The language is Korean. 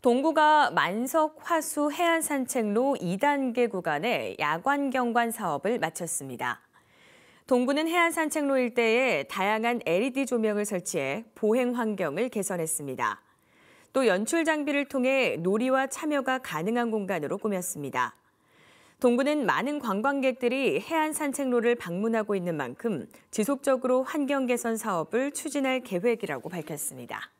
동구가 만석 화수 해안 산책로 2단계 구간의 야관 경관 사업을 마쳤습니다. 동구는 해안 산책로 일대에 다양한 LED 조명을 설치해 보행 환경을 개선했습니다. 또 연출 장비를 통해 놀이와 참여가 가능한 공간으로 꾸몄습니다. 동구는 많은 관광객들이 해안 산책로를 방문하고 있는 만큼 지속적으로 환경 개선 사업을 추진할 계획이라고 밝혔습니다.